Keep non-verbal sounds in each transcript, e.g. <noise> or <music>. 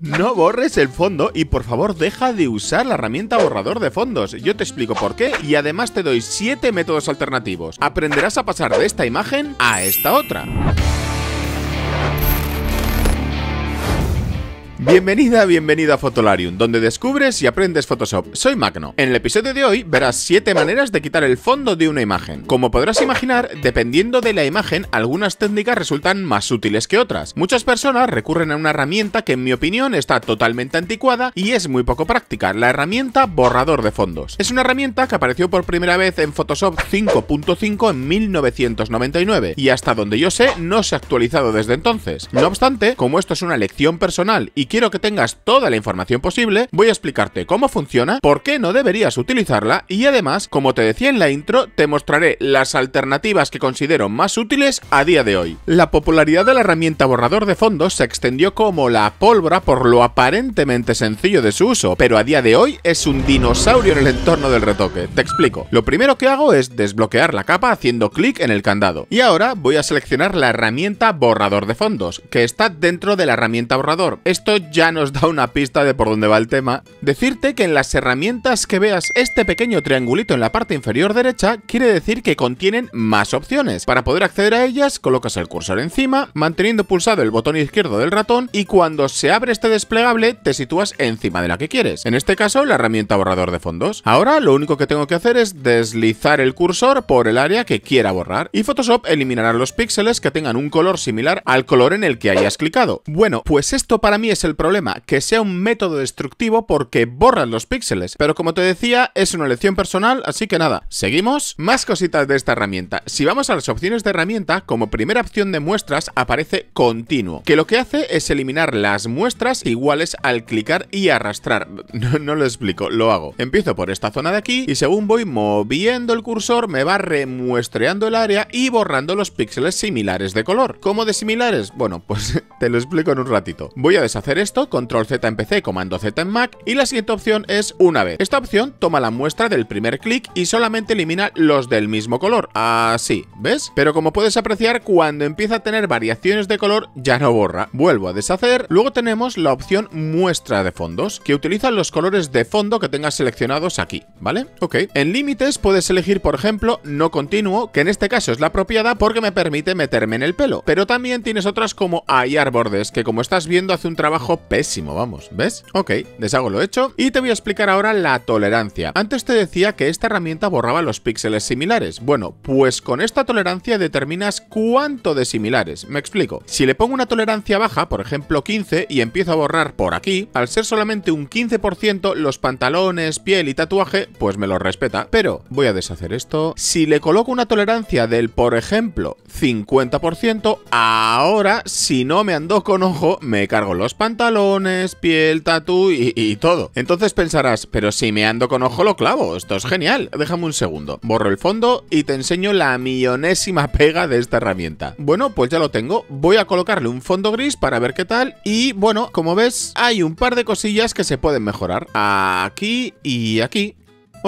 No borres el fondo y por favor deja de usar la herramienta borrador de fondos, yo te explico por qué y además te doy 7 métodos alternativos. Aprenderás a pasar de esta imagen a esta otra. Bienvenida, bienvenida a Fotolarium, donde descubres y aprendes Photoshop. Soy Magno. En el episodio de hoy verás 7 maneras de quitar el fondo de una imagen. Como podrás imaginar, dependiendo de la imagen, algunas técnicas resultan más útiles que otras. Muchas personas recurren a una herramienta que en mi opinión está totalmente anticuada y es muy poco práctica, la herramienta borrador de fondos. Es una herramienta que apareció por primera vez en Photoshop 5.5 en 1999 y hasta donde yo sé no se ha actualizado desde entonces. No obstante, como esto es una lección personal y que quiero que tengas toda la información posible, voy a explicarte cómo funciona, por qué no deberías utilizarla y además, como te decía en la intro, te mostraré las alternativas que considero más útiles a día de hoy. La popularidad de la herramienta borrador de fondos se extendió como la pólvora por lo aparentemente sencillo de su uso, pero a día de hoy es un dinosaurio en el entorno del retoque. Te explico. Lo primero que hago es desbloquear la capa haciendo clic en el candado. Y ahora voy a seleccionar la herramienta borrador de fondos, que está dentro de la herramienta borrador. Esto ya nos da una pista de por dónde va el tema. Decirte que en las herramientas que veas este pequeño triangulito en la parte inferior derecha quiere decir que contienen más opciones. Para poder acceder a ellas, colocas el cursor encima, manteniendo pulsado el botón izquierdo del ratón y cuando se abre este desplegable te sitúas encima de la que quieres. En este caso, la herramienta borrador de fondos. Ahora lo único que tengo que hacer es deslizar el cursor por el área que quiera borrar y Photoshop eliminará los píxeles que tengan un color similar al color en el que hayas clicado. Bueno, pues esto para mí es el problema? Que sea un método destructivo porque borran los píxeles. Pero como te decía, es una elección personal, así que nada, seguimos. Más cositas de esta herramienta. Si vamos a las opciones de herramienta, como primera opción de muestras aparece continuo, que lo que hace es eliminar las muestras iguales al clicar y arrastrar. <laughs> No, no lo explico, lo hago. Empiezo por esta zona de aquí y según voy moviendo el cursor me va remuestreando el área y borrando los píxeles similares de color. ¿Cómo de similares? Bueno, pues <laughs> te lo explico en un ratito. Voy a deshacer esto, control Z en PC, comando Z en Mac y la siguiente opción es una vez. Esta opción toma la muestra del primer clic y solamente elimina los del mismo color, así, ¿ves? Pero como puedes apreciar, cuando empieza a tener variaciones de color ya no borra. Vuelvo a deshacer, luego tenemos la opción muestra de fondos, que utiliza los colores de fondo que tengas seleccionados aquí, ¿vale? Ok. En límites puedes elegir, por ejemplo, no continuo, que en este caso es la apropiada porque me permite meterme en el pelo, pero también tienes otras como hallar bordes, que como estás viendo hace un trabajo pésimo, vamos, ¿ves? Ok, deshago lo hecho y te voy a explicar ahora la tolerancia. Antes te decía que esta herramienta borraba los píxeles similares. Bueno, pues con esta tolerancia determinas cuánto de similares. Me explico. Si le pongo una tolerancia baja, por ejemplo 15, y empiezo a borrar por aquí, al ser solamente un 15%, los pantalones, piel y tatuaje, pues me lo respeta. Pero voy a deshacer esto. Si le coloco una tolerancia del, por ejemplo, 50%, ahora, si no me ando con ojo, me cargo los pantalones pantalones, piel, tatu y, y, todo. Entonces pensarás, pero si me ando con ojo lo clavo, esto es genial. Déjame un segundo, borro el fondo y te enseño la millonésima pega de esta herramienta. Bueno, pues ya lo tengo. Voy a colocarle un fondo gris para ver qué tal y bueno, como ves, hay un par de cosillas que se pueden mejorar. Aquí y aquí.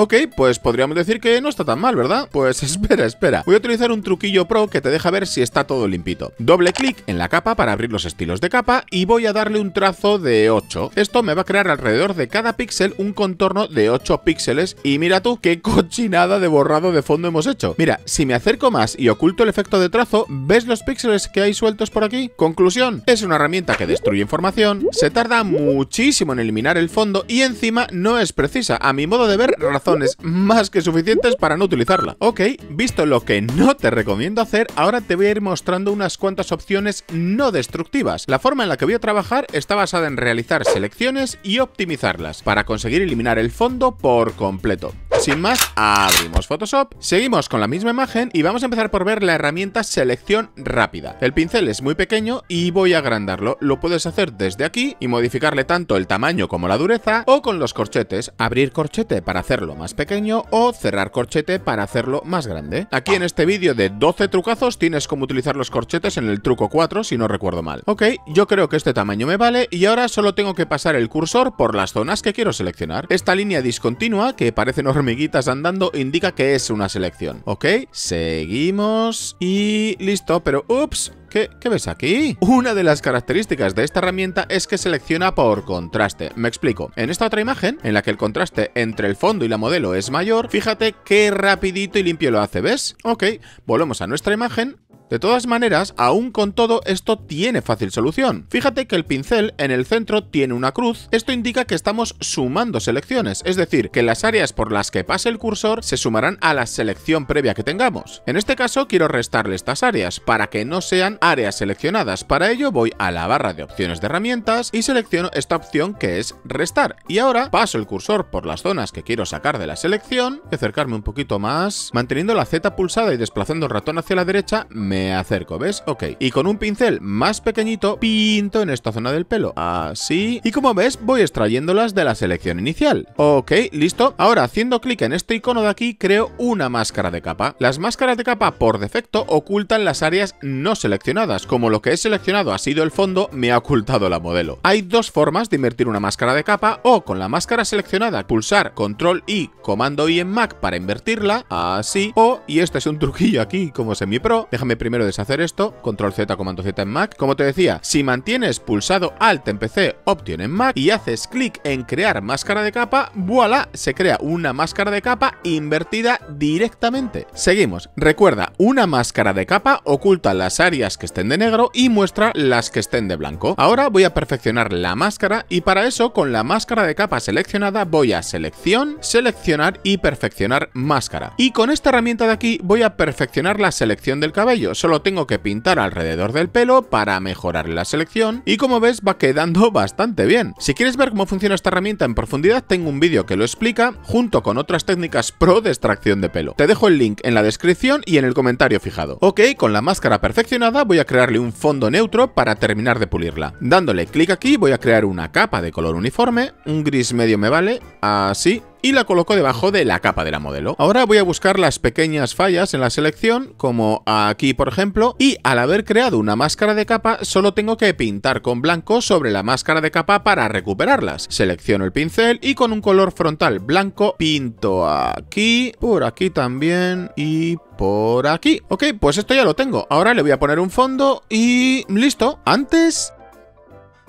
Ok, pues podríamos decir que no está tan mal, ¿verdad? Pues <laughs> espera, espera. Voy a utilizar un truquillo pro que te deja ver si está todo limpito. Doble clic en la capa para abrir los estilos de capa y voy a darle un trazo de 8. Esto me va a crear alrededor de cada píxel un contorno de 8 píxeles y mira tú qué cochinada de borrado de fondo hemos hecho. Mira, si me acerco más y oculto el efecto de trazo, ¿ves los píxeles que hay sueltos por aquí? Conclusión, es una herramienta que destruye información, se tarda muchísimo en eliminar el fondo y encima no es precisa, a mi modo de ver, razón más que suficientes para no utilizarla. Ok, visto lo que no te recomiendo hacer, ahora te voy a ir mostrando unas cuantas opciones no destructivas. La forma en la que voy a trabajar está basada en realizar selecciones y optimizarlas para conseguir eliminar el fondo por completo. Sin más, abrimos Photoshop, seguimos con la misma imagen y vamos a empezar por ver la herramienta selección rápida. El pincel es muy pequeño y voy a agrandarlo. Lo puedes hacer desde aquí y modificarle tanto el tamaño como la dureza o con los corchetes, abrir corchete para hacerlo más pequeño o cerrar corchete para hacerlo más grande. Aquí en este vídeo de 12 trucazos tienes cómo utilizar los corchetes en el truco 4 si no recuerdo mal. Ok, yo creo que este tamaño me vale y ahora solo tengo que pasar el cursor por las zonas que quiero seleccionar. Esta línea discontinua, que parece normal amiguitas andando indica que es una selección. ¿Ok? Seguimos y listo, pero ups, ¿Qué, ¿Qué, ves aquí? Una de las características de esta herramienta es que selecciona por contraste. Me explico. En esta otra imagen, en la que el contraste entre el fondo y la modelo es mayor, fíjate qué rapidito y limpio lo hace, ¿ves? Ok, volvemos a nuestra imagen de todas maneras, aún con todo, esto tiene fácil solución. Fíjate que el pincel en el centro tiene una cruz, esto indica que estamos sumando selecciones, es decir, que las áreas por las que pase el cursor se sumarán a la selección previa que tengamos. En este caso quiero restarle estas áreas, para que no sean áreas seleccionadas, para ello voy a la barra de opciones de herramientas y selecciono esta opción que es restar, y ahora paso el cursor por las zonas que quiero sacar de la selección, acercarme un poquito más, manteniendo la Z pulsada y desplazando el ratón hacia la derecha, me acerco, ¿ves? Ok. Y con un pincel más pequeñito, pinto en esta zona del pelo. Así. Y como ves, voy extrayéndolas de la selección inicial. Ok, listo. Ahora, haciendo clic en este icono de aquí, creo una máscara de capa. Las máscaras de capa, por defecto, ocultan las áreas no seleccionadas. Como lo que he seleccionado ha sido el fondo, me ha ocultado la modelo. Hay dos formas de invertir una máscara de capa o con la máscara seleccionada, pulsar control y comando y en Mac para invertirla, así, o, y este es un truquillo aquí como semi-pro, déjame primero primero deshacer esto, control Z, comando Z en Mac. Como te decía, si mantienes pulsado Alt en PC, Option en Mac y haces clic en crear máscara de capa, voilà, se crea una máscara de capa invertida directamente. Seguimos. Recuerda, una máscara de capa oculta las áreas que estén de negro y muestra las que estén de blanco. Ahora voy a perfeccionar la máscara y para eso con la máscara de capa seleccionada voy a selección, seleccionar y perfeccionar máscara. Y con esta herramienta de aquí voy a perfeccionar la selección del cabello solo tengo que pintar alrededor del pelo para mejorar la selección y como ves va quedando <laughs> bastante bien. Si quieres ver cómo funciona esta herramienta en profundidad tengo un vídeo que lo explica junto con otras técnicas pro de extracción de pelo. Te dejo el link en la descripción y en el comentario fijado. Ok, con la máscara perfeccionada voy a crearle un fondo neutro para terminar de pulirla. Dándole clic aquí voy a crear una capa de color uniforme, un gris medio me vale, así y la coloco debajo de la capa de la modelo. Ahora voy a buscar las pequeñas fallas en la selección, como aquí por ejemplo, y al haber creado una máscara de capa, solo tengo que pintar con blanco sobre la máscara de capa para recuperarlas. Selecciono el pincel y con un color frontal blanco pinto aquí, por aquí también y por aquí. Ok, pues esto ya lo tengo. Ahora le voy a poner un fondo y listo. Antes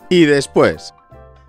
y después.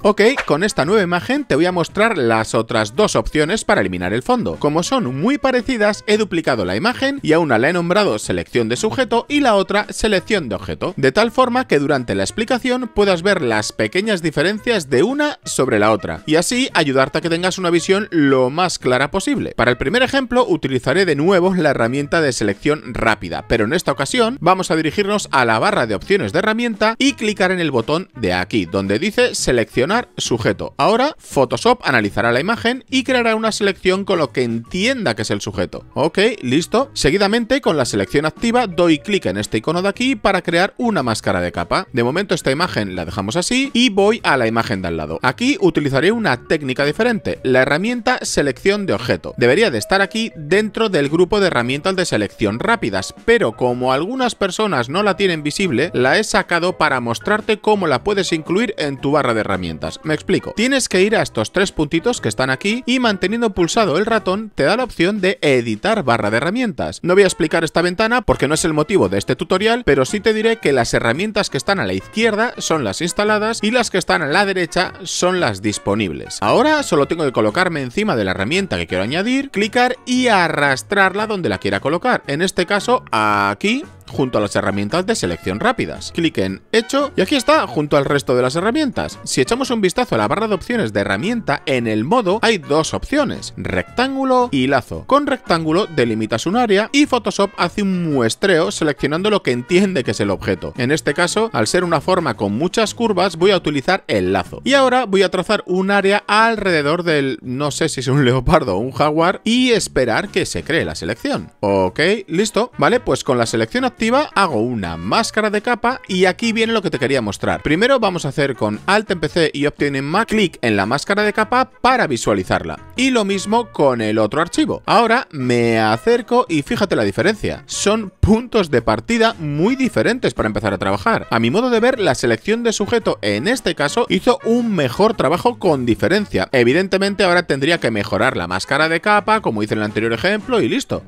Ok, con esta nueva imagen te voy a mostrar las otras dos opciones para eliminar el fondo. Como son muy parecidas, he duplicado la imagen y a una la he nombrado selección de sujeto y la otra selección de objeto, de tal forma que durante la explicación puedas ver las pequeñas diferencias de una sobre la otra, y así ayudarte a que tengas una visión lo más clara posible. Para el primer ejemplo utilizaré de nuevo la herramienta de selección rápida, pero en esta ocasión vamos a dirigirnos a la barra de opciones de herramienta y clicar en el botón de aquí, donde dice selección sujeto. Ahora Photoshop analizará la imagen y creará una selección con lo que entienda que es el sujeto. Ok, listo. Seguidamente con la selección activa doy clic en este icono de aquí para crear una máscara de capa. De momento esta imagen la dejamos así y voy a la imagen de al lado. Aquí utilizaré una técnica diferente, la herramienta selección de objeto. Debería de estar aquí dentro del grupo de herramientas de selección rápidas, pero como algunas personas no la tienen visible, la he sacado para mostrarte cómo la puedes incluir en tu barra de herramientas. Me explico. Tienes que ir a estos tres puntitos que están aquí y manteniendo pulsado el ratón te da la opción de editar barra de herramientas. No voy a explicar esta ventana porque no es el motivo de este tutorial, pero sí te diré que las herramientas que están a la izquierda son las instaladas y las que están a la derecha son las disponibles. Ahora solo tengo que colocarme encima de la herramienta que quiero añadir, clicar y arrastrarla donde la quiera colocar. En este caso aquí junto a las herramientas de selección rápidas. Clic en Hecho y aquí está, junto al resto de las herramientas. Si echamos un vistazo a la barra de opciones de herramienta, en el modo hay dos opciones, rectángulo y lazo. Con rectángulo delimitas un área y Photoshop hace un muestreo seleccionando lo que entiende que es el objeto. En este caso, al ser una forma con muchas curvas, voy a utilizar el lazo. Y ahora voy a trazar un área alrededor del, no sé si es un leopardo o un jaguar, y esperar que se cree la selección. Ok, listo. Vale, pues con la selección actual hago una máscara de capa y aquí viene lo que te quería mostrar. Primero vamos a hacer con Alt en PC y obtienen más Mac, clic en la máscara de capa para visualizarla. Y lo mismo con el otro archivo. Ahora me acerco y fíjate la diferencia. Son puntos de partida muy diferentes para empezar a trabajar. A mi modo de ver, la selección de sujeto en este caso hizo un mejor trabajo con diferencia. Evidentemente ahora tendría que mejorar la máscara de capa, como hice en el anterior ejemplo, y listo.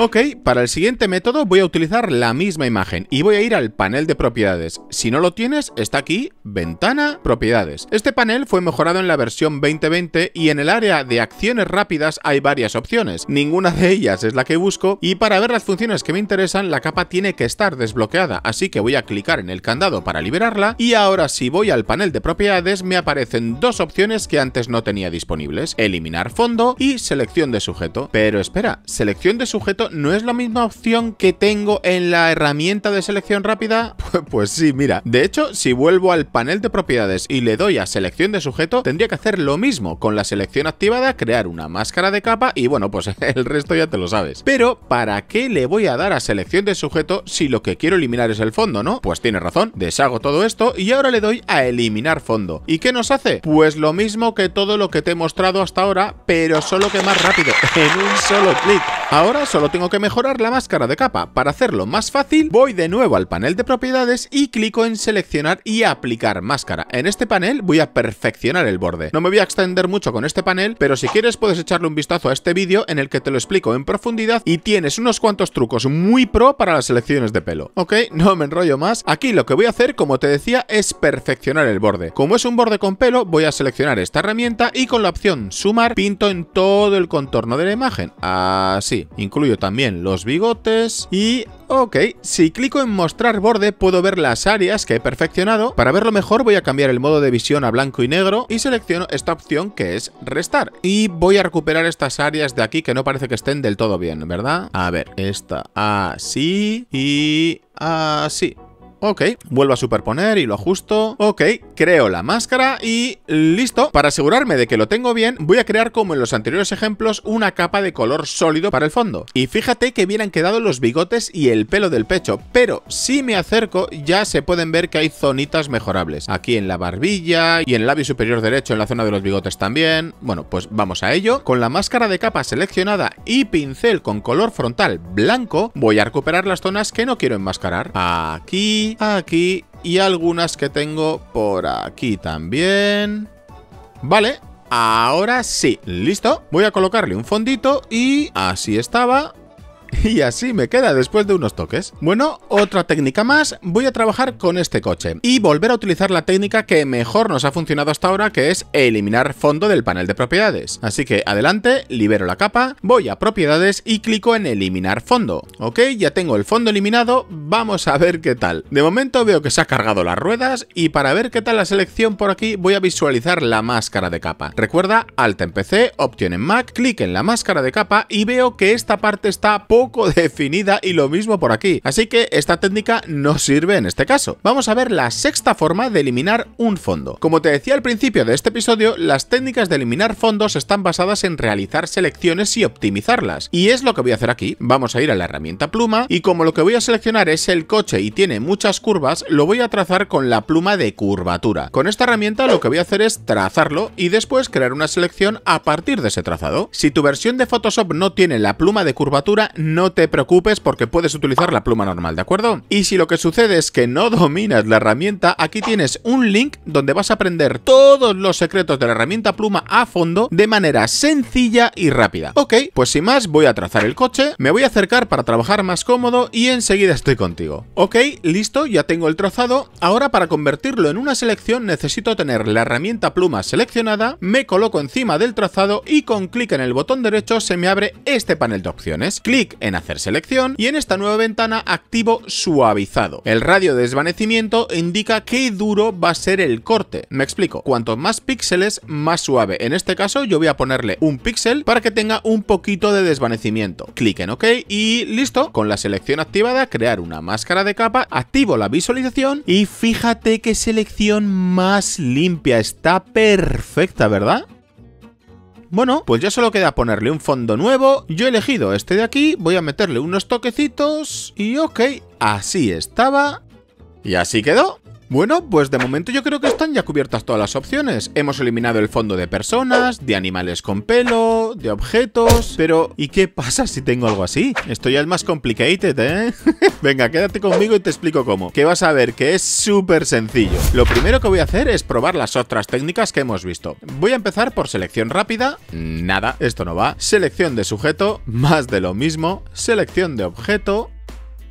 Ok, para el siguiente método voy a utilizar la misma imagen y voy a ir al panel de propiedades. Si no lo tienes, está aquí, ventana, propiedades. Este panel fue mejorado en la versión 2020 y en el área de acciones rápidas hay varias opciones. Ninguna de ellas es la que busco y para ver las funciones que me interesan, la capa tiene que estar desbloqueada, así que voy a clicar en el candado para liberarla y ahora si voy al panel de propiedades me aparecen dos opciones que antes no tenía disponibles, eliminar fondo y selección de sujeto. Pero espera, selección de sujeto no es la misma opción que tengo en la herramienta de selección rápida? <laughs> Pues, pues sí, mira. De hecho, si vuelvo al panel de propiedades y le doy a selección de sujeto, tendría que hacer lo mismo. Con la selección activada, crear una máscara de capa y bueno, pues <laughs> el resto ya te lo sabes. Pero, ¿para qué le voy a dar a selección de sujeto si lo que quiero eliminar es el fondo, no? Pues tienes razón, deshago todo esto y ahora le doy a eliminar fondo. ¿Y qué nos hace? Pues lo mismo que todo lo que te he mostrado hasta ahora, pero solo que más rápido, <laughs> en un solo clic. Ahora solo tengo que mejorar la máscara de capa. Para hacerlo más fácil, voy de nuevo al panel de propiedades y clico en seleccionar y aplicar máscara. En este panel voy a perfeccionar el borde. No me voy a extender mucho con este panel, pero si quieres puedes echarle un vistazo a este vídeo en el que te lo explico en profundidad y tienes unos cuantos trucos muy pro para las selecciones de pelo. Ok, no me enrollo más. Aquí lo que voy a hacer, como te decía, es perfeccionar el borde. Como es un borde con pelo, voy a seleccionar esta herramienta y con la opción sumar, pinto en todo el contorno de la imagen. Así. Incluso incluyo también los bigotes y... Ok, si clico en mostrar borde puedo ver las áreas que he perfeccionado. Para verlo mejor voy a cambiar el modo de visión a blanco y negro y selecciono esta opción que es restar. Y voy a recuperar estas áreas de aquí que no parece que estén del todo bien, ¿verdad? A ver, esta así y así. Ok, vuelvo a superponer y lo ajusto. Ok, creo la máscara y listo. Para asegurarme de que lo tengo bien, voy a crear como en los anteriores ejemplos una capa de color sólido para el fondo. Y fíjate que bien han quedado los bigotes y el pelo del pecho, pero si me acerco ya se pueden ver que hay zonitas mejorables. Aquí en la barbilla y en el labio superior derecho en la zona de los bigotes también. Bueno, pues vamos a ello. Con la máscara de capa seleccionada y pincel con color frontal blanco, voy a recuperar las zonas que no quiero enmascarar. Aquí, aquí y algunas que tengo por aquí también. Vale, ahora sí, listo. Voy a colocarle un fondito y así estaba. <laughs> Y así me queda después de unos toques. Bueno, otra técnica más, voy a trabajar con este coche y volver a utilizar la técnica que mejor nos ha funcionado hasta ahora, que es eliminar fondo del panel de propiedades. Así que adelante, libero la capa, voy a propiedades y clico en eliminar fondo. Ok, ya tengo el fondo eliminado, vamos a ver qué tal. De momento veo que se ha cargado las ruedas y para ver qué tal la selección por aquí voy a visualizar la máscara de capa. Recuerda, alta en PC, Opción en Mac, clic en la máscara de capa y veo que esta parte está por poco definida y lo mismo por aquí. Así que esta técnica no sirve en este caso. Vamos a ver la sexta forma de eliminar un fondo. Como te decía al principio de este episodio, las técnicas de eliminar fondos están basadas en realizar selecciones y optimizarlas. Y es lo que voy a hacer aquí. Vamos a ir a la herramienta pluma y como lo que voy a seleccionar es el coche y tiene muchas curvas, lo voy a trazar con la pluma de curvatura. Con esta herramienta lo que voy a hacer es trazarlo y después crear una selección a partir de ese trazado. Si tu versión de Photoshop no tiene la pluma de curvatura, no te preocupes porque puedes utilizar la pluma normal, ¿de acuerdo? Y si lo que sucede es que no dominas la herramienta, aquí tienes un link donde vas a aprender todos los secretos de la herramienta pluma a fondo de manera sencilla y rápida. Ok, pues sin más voy a trazar el coche, me voy a acercar para trabajar más cómodo y enseguida estoy contigo. Ok, listo, ya tengo el trazado, ahora para convertirlo en una selección necesito tener la herramienta pluma seleccionada, me coloco encima del trazado y con clic en el botón derecho se me abre este panel de opciones. Clic en hacer selección y en esta nueva ventana activo suavizado. El radio de desvanecimiento indica qué duro va a ser el corte. Me explico, cuanto más píxeles, más suave. En este caso yo voy a ponerle un píxel para que tenga un poquito de desvanecimiento. Clic en OK y listo. Con la selección activada, crear una máscara de capa, activo la visualización y fíjate qué selección más limpia. Está perfecta, ¿verdad? Bueno, pues ya solo queda ponerle un fondo nuevo. Yo he elegido este de aquí, voy a meterle unos toquecitos y ok, así estaba y así quedó. Bueno, pues de momento yo creo que están ya cubiertas todas las opciones. Hemos eliminado el fondo de personas, de animales con pelo, de objetos... Pero, ¿y qué pasa si tengo algo así? Esto ya es más complicated, ¿eh? <laughs> Venga, quédate conmigo y te explico cómo. Que vas a ver que es súper sencillo. Lo primero que voy a hacer es probar las otras técnicas que hemos visto. Voy a empezar por selección rápida. Nada, esto no va. Selección de sujeto, más de lo mismo. Selección de objeto,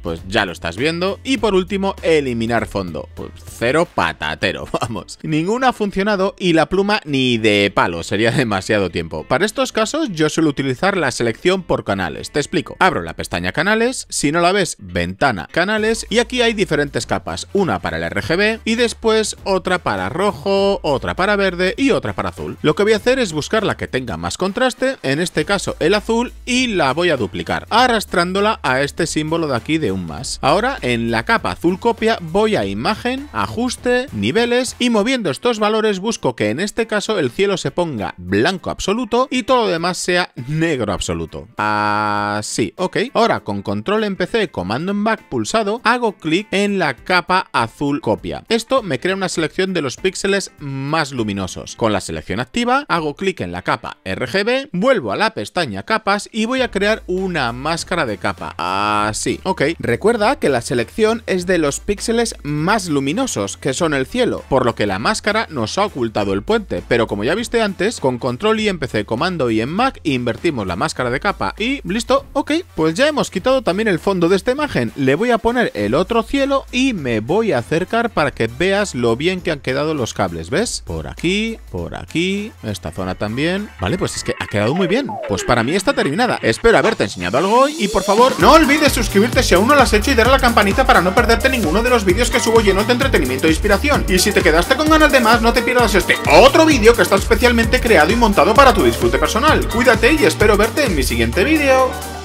pues ya lo estás viendo. Y por último, eliminar fondo. Pues cero patatero, <laughs> vamos. Ninguna ha funcionado y la pluma ni de palo, sería demasiado tiempo. Para estos casos yo suelo utilizar la selección por canales, te explico. Abro la pestaña canales, si no la ves, ventana canales y aquí hay diferentes capas, una para el RGB y después otra para rojo, otra para verde y otra para azul. Lo que voy a hacer es buscar la que tenga más contraste, en este caso el azul, y la voy a duplicar, arrastrándola a este símbolo de aquí de más. Ahora en la capa azul copia voy a imagen, ajuste, niveles y moviendo estos valores busco que en este caso el cielo se ponga blanco absoluto y todo lo demás sea negro absoluto. Así, ah, ok. Ahora con control en PC, comando en back pulsado, hago clic en la capa azul copia. Esto me crea una selección de los píxeles más luminosos. Con la selección activa, hago clic en la capa RGB, vuelvo a la pestaña capas y voy a crear una máscara de capa. Así, ah, ok. Recuerda que la selección es de los píxeles más luminosos, que son el cielo, por lo que la máscara nos ha ocultado el puente, pero como ya viste antes, con control y en PC, comando y en Mac, invertimos la máscara de capa y listo, ok. Pues ya hemos quitado también el fondo de esta imagen, le voy a poner el otro cielo y me voy a acercar para que veas lo bien que han quedado los cables, ¿ves? Por aquí, por aquí, esta zona también. Vale, pues es que ha quedado muy bien. Pues para mí está terminada. Espero haberte enseñado algo hoy y por favor, no olvides suscribirte si aún no lo has hecho y dar a la campanita para no perderte ninguno de los vídeos que subo llenos de entretenimiento e inspiración. Y si te quedaste con ganas de más, no te pierdas este otro vídeo que está especialmente creado y montado para tu disfrute personal. Cuídate y espero verte en mi siguiente vídeo.